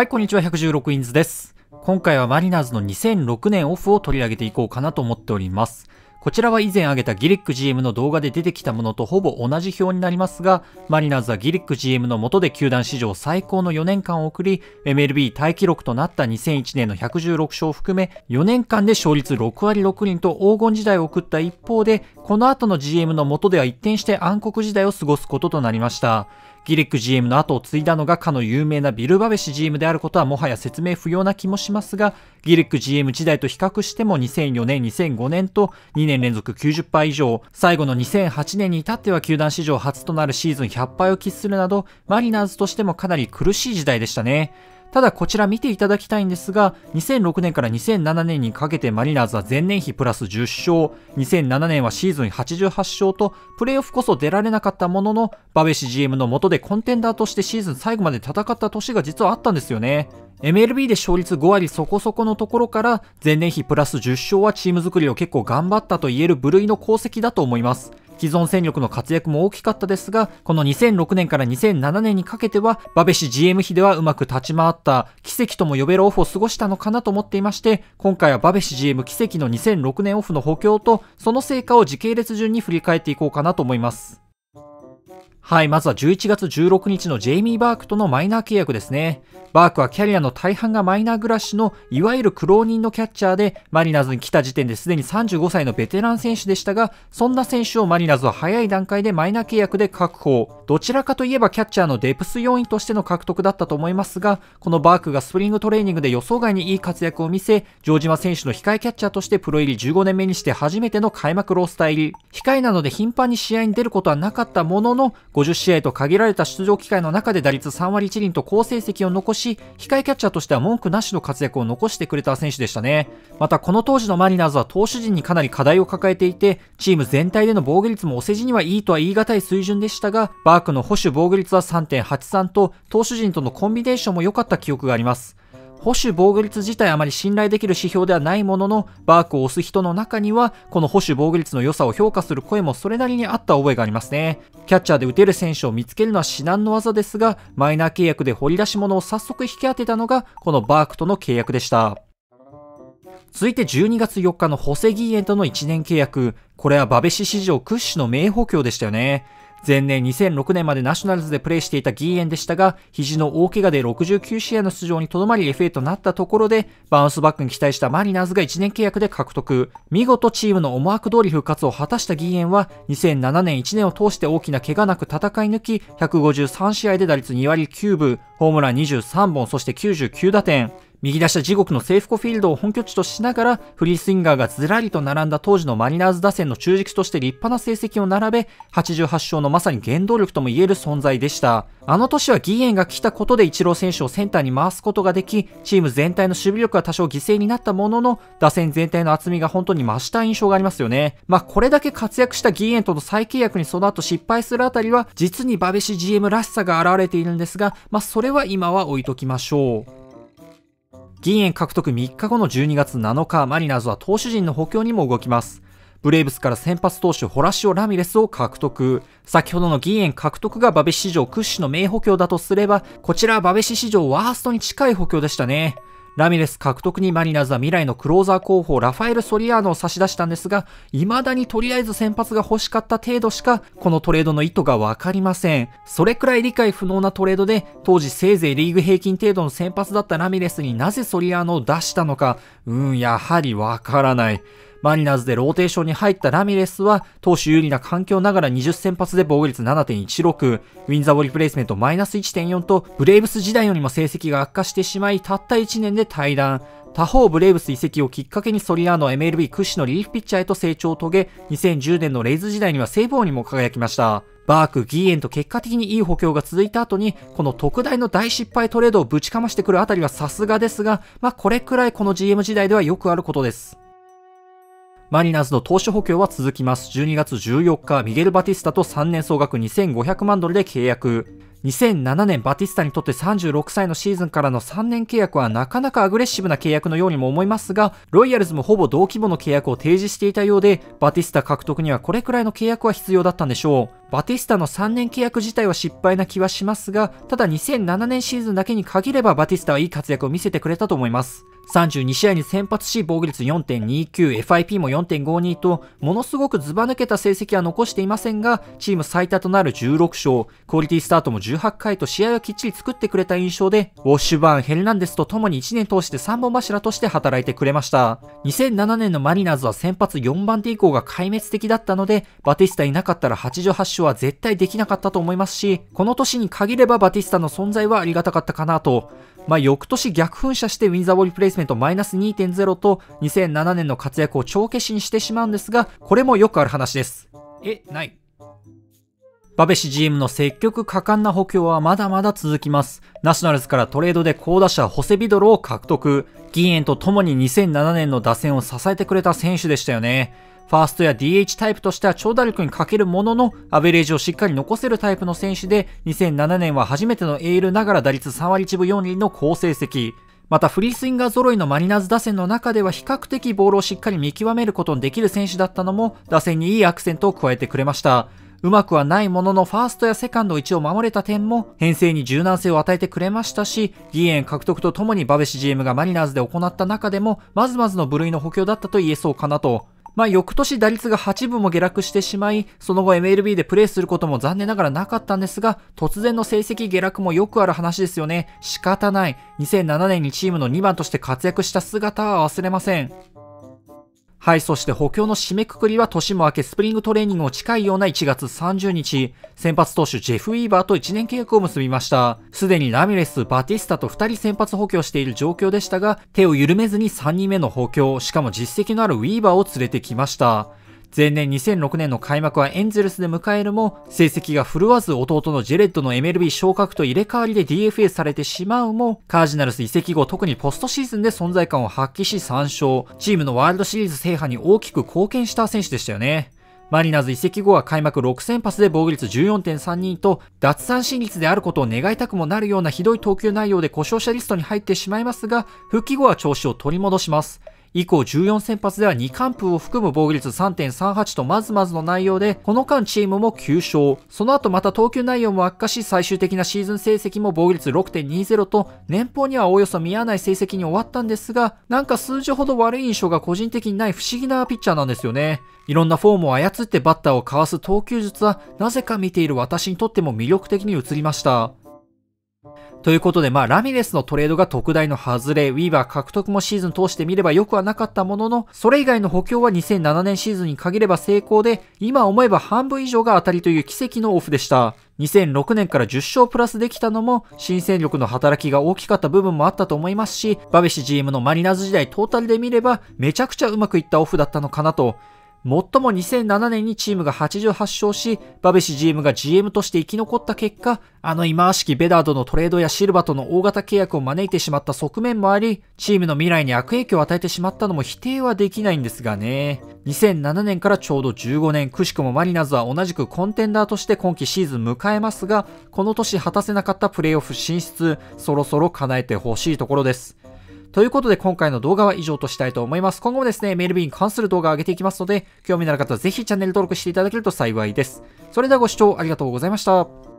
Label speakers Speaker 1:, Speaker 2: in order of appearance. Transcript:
Speaker 1: はい、こんにちは、116インズです。今回はマリナーズの2006年オフを取り上げていこうかなと思っております。こちらは以前挙げたギリック GM の動画で出てきたものとほぼ同じ表になりますが、マリナーズはギリック GM の下で球団史上最高の4年間を送り、MLB 大記録となった2001年の116勝を含め、4年間で勝率6割6厘と黄金時代を送った一方で、この後の GM の下では一転して暗黒時代を過ごすこととなりました。ギレック GM の後を継いだのがかの有名なビル・バベシ GM であることはもはや説明不要な気もしますが、ギレック GM 時代と比較しても2004年、2005年と2年連続90敗以上、最後の2008年に至っては球団史上初となるシーズン100敗を喫するなど、マリナーズとしてもかなり苦しい時代でしたね。ただこちら見ていただきたいんですが、2006年から2007年にかけてマリナーズは前年比プラス10勝、2007年はシーズン88勝と、プレイオフこそ出られなかったものの、バベシ GM の下でコンテンダーとしてシーズン最後まで戦った年が実はあったんですよね。MLB で勝率5割そこそこのところから前年比プラス10勝はチーム作りを結構頑張ったと言える部類の功績だと思います。既存戦力の活躍も大きかったですが、この2006年から2007年にかけては、バベシ GM 比ではうまく立ち回った、奇跡とも呼べるオフを過ごしたのかなと思っていまして、今回はバベシ GM 奇跡の2006年オフの補強と、その成果を時系列順に振り返っていこうかなと思います。はい、まずは11月16日のジェイミー・バークとのマイナー契約ですね。バークはキャリアの大半がマイナー暮らしのいわゆる苦労人のキャッチャーで、マリナーズに来た時点ですでに35歳のベテラン選手でしたが、そんな選手をマリナーズは早い段階でマイナー契約で確保。どちらかといえばキャッチャーのデプス要員としての獲得だったと思いますが、このバークがスプリングトレーニングで予想外にいい活躍を見せ、城島選手の控えキャッチャーとしてプロ入り15年目にして初めての開幕ロースター入り。控えなので頻繁に試合に出ることはなかったものの、50試合と限られた出場機会の中で打率3割1厘と好成績を残し、控えキャッチャーとしては文句なしの活躍を残してくれた選手でしたね。またこの当時のマリナーズは投手陣にかなり課題を抱えていて、チーム全体での防御率もお世辞にはいいとは言い難い水準でしたが、バークの保守防御率は3.83と、投手陣とのコンビネーションも良かった記憶があります。保守防御率自体あまり信頼できる指標ではないものの、バークを押す人の中には、この保守防御率の良さを評価する声もそれなりにあった覚えがありますね。キャッチャーで打てる選手を見つけるのは至難の技ですが、マイナー契約で掘り出し物を早速引き当てたのが、このバークとの契約でした。続いて12月4日のホセギーエンとの1年契約。これはバベシ史上屈指の名補強でしたよね。前年2006年までナショナルズでプレーしていたギーエンでしたが、肘の大怪我で69試合の出場にとどまり FA となったところで、バウンスバックに期待したマリナーズが1年契約で獲得。見事チームの思惑通り復活を果たしたギーエンは、2007年1年を通して大きな怪我なく戦い抜き、153試合で打率2割9分、ホームラン23本、そして99打点。右出した地獄のセーフコフィールドを本拠地としながら、フリースインガーがずらりと並んだ当時のマリナーズ打線の中軸として立派な成績を並べ、88勝のまさに原動力とも言える存在でした。あの年はギエンが来たことで一郎選手をセンターに回すことができ、チーム全体の守備力は多少犠牲になったものの、打線全体の厚みが本当に増した印象がありますよね。まあ、これだけ活躍したギエンとの再契約にその後失敗するあたりは、実にバベシ GM らしさが現れているんですが、まあ、それは今は置いときましょう。議員獲得3日後の12月7日、マリナーズは投手陣の補強にも動きます。ブレーブスから先発投手ホラシオ・ラミレスを獲得。先ほどの議員獲得がバベシ史上屈指の名補強だとすれば、こちらはバベシ史上ワーストに近い補強でしたね。ラミレス獲得にマリナーズは未来のクローザー候補ラファエル・ソリアーノを差し出したんですが、未だにとりあえず先発が欲しかった程度しか、このトレードの意図がわかりません。それくらい理解不能なトレードで、当時せいぜいリーグ平均程度の先発だったラミレスになぜソリアーノを出したのか、うん、やはりわからない。マリナーズでローテーションに入ったラミレスは、投手有利な環境ながら20先発で防御率7.16、ウィンザボリプレイスメントマイナス1.4と、ブレイブス時代よりも成績が悪化してしまい、たった1年で退団。他方、ブレイブス移籍をきっかけにソリアーノ MLB 屈指のリリーフピッチャーへと成長を遂げ、2010年のレイズ時代にはセーブ王にも輝きました。バーク、ギーエンと結果的にいい補強が続いた後に、この特大の大失敗トレードをぶちかましてくるあたりはさすがですが、まあこれくらいこの GM 時代ではよくあることです。マリナーズの投手補強は続きます。12月14日、ミゲル・バティスタと3年総額2500万ドルで契約。2007年バティスタにとって36歳のシーズンからの3年契約はなかなかアグレッシブな契約のようにも思いますが、ロイヤルズもほぼ同規模の契約を提示していたようで、バティスタ獲得にはこれくらいの契約は必要だったんでしょう。バティスタの3年契約自体は失敗な気はしますが、ただ2007年シーズンだけに限ればバティスタはいい活躍を見せてくれたと思います。32試合に先発し、防御率4.29、FIP も4.52と、ものすごくずば抜けた成績は残していませんが、チーム最多となる16勝、クオリティスタートも18回と試合はきっちり作ってくれた印象で、ウォッシュバーン、ヘルナンデスと共に1年通して3本柱として働いてくれました。2007年のマリナーズは先発4番手以降が壊滅的だったので、バティスタいなかったら88勝手は絶対できなかったと思いますし、この年に限ればバティスタの存在はありがたかったかなと。まあ、翌年逆噴射してウィンザーボリプレイスメントマイナス2.0と2007年の活躍を帳消しにしてしまうんですが、これもよくある話です。え、ない。バベシ GM の積極果敢な補強はまだまだ続きます。ナショナルズからトレードで高打者ホセビドロを獲得。ギーエンと共に2007年の打線を支えてくれた選手でしたよね。ファーストや DH タイプとしては長打力に欠けるものの、アベレージをしっかり残せるタイプの選手で、2007年は初めてのエールながら打率3割1分4厘の好成績。またフリースインガー揃いのマリナーズ打線の中では比較的ボールをしっかり見極めることのできる選手だったのも打線にいいアクセントを加えてくれました。うまくはないもののファーストやセカンド位を守れた点も編成に柔軟性を与えてくれましたし、議員獲得とともにバベシ GM がマリナーズで行った中でもまずまずの部類の補強だったと言えそうかなと。まあ、翌年打率が8分も下落してしまい、その後 MLB でプレーすることも残念ながらなかったんですが、突然の成績下落もよくある話ですよね。仕方ない。2007年にチームの2番として活躍した姿は忘れません。はい、そして補強の締めくくりは年も明けスプリングトレーニングを近いような1月30日、先発投手ジェフ・ウィーバーと1年契約を結びました。すでにラミレス、バティスタと2人先発補強している状況でしたが、手を緩めずに3人目の補強、しかも実績のあるウィーバーを連れてきました。前年2006年の開幕はエンゼルスで迎えるも、成績が振るわず弟のジェレットの MLB 昇格と入れ替わりで DFA されてしまうも、カージナルス移籍後特にポストシーズンで存在感を発揮し3勝、チームのワールドシリーズ制覇に大きく貢献した選手でしたよね。マリナーズ移籍後は開幕6先発で防御率1 4 3人と、脱三振率であることを願いたくもなるようなひどい投球内容で故障者リストに入ってしまいますが、復帰後は調子を取り戻します。以降14先発では2完封を含む防御率3.38とまずまずの内容で、この間チームも9勝。その後また投球内容も悪化し、最終的なシーズン成績も防御率6.20と、年俸にはおよそ見合わない成績に終わったんですが、なんか数字ほど悪い印象が個人的にない不思議なピッチャーなんですよね。いろんなフォームを操ってバッターをかわす投球術は、なぜか見ている私にとっても魅力的に映りました。ということで、まあ、ラミレスのトレードが特大の外れ、ウィーバー獲得もシーズン通してみれば良くはなかったものの、それ以外の補強は2007年シーズンに限れば成功で、今思えば半分以上が当たりという奇跡のオフでした。2006年から10勝プラスできたのも、新戦力の働きが大きかった部分もあったと思いますし、バベシ GM のマリナーズ時代トータルで見れば、めちゃくちゃうまくいったオフだったのかなと。最も2007年にチームが88勝し、バベシ GM が GM として生き残った結果、あの忌まわしきベダードのトレードやシルバとの大型契約を招いてしまった側面もあり、チームの未来に悪影響を与えてしまったのも否定はできないんですがね。2007年からちょうど15年、くしくもマリナーズは同じくコンテンダーとして今季シーズン迎えますが、この年果たせなかったプレイオフ進出、そろそろ叶えてほしいところです。ということで今回の動画は以上としたいと思います。今後もですね、メールビーに関する動画を上げていきますので、興味のある方はぜひチャンネル登録していただけると幸いです。それではご視聴ありがとうございました。